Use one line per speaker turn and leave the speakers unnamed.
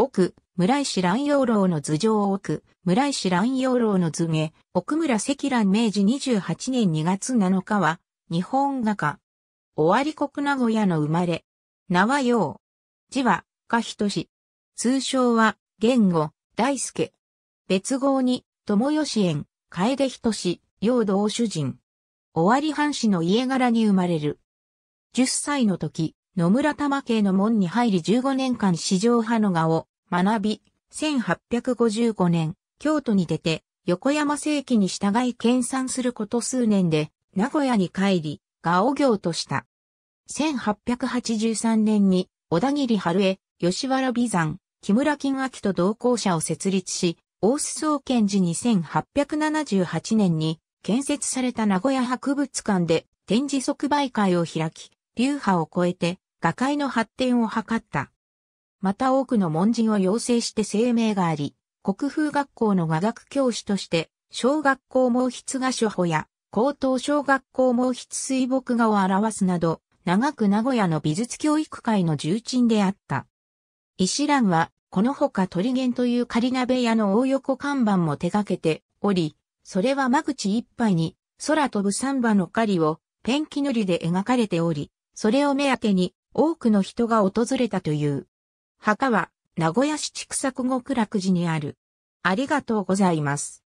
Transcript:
奥、村石蘭洋
楼の頭上奥、村石蘭洋楼の図下、奥村赤蘭明治28年2月7日は、日本画家。尾張国名古屋の生まれ。名は陽。字は、かひとし。通称は、言語、大輔。別号に、友吉園、楓ひとし、陽道主人。尾張藩士の家柄に生まれる。10歳の時、野村玉家の門に入り15年間市場派の画を学び、1855年、京都に出て、横山正規に従い研鑽すること数年で、名古屋に帰り、画を業とした。1883年に、小田切春江、吉原美山、木村金明と同行者を設立し、大須総研寺に1 8 7 8年に建設された名古屋博物館で展示即売会を開き、流派を超えて画界の発展を図った。また多くの門人を養成して声明があり、国風学校の画学教師として、小学校毛筆画書法や、高等小学校毛筆水墨画を表すなど、長く名古屋の美術教育会の重鎮であった。石蘭は、このほか鳥源という仮鍋屋の大横看板も手掛けており、それは間口いっぱいに、空飛ぶサンバの狩りを、ペンキ塗りで描かれており、それを目当てに、多くの人が訪れたという。墓は、名古屋市千種区極楽寺に
ある。ありがとうございます。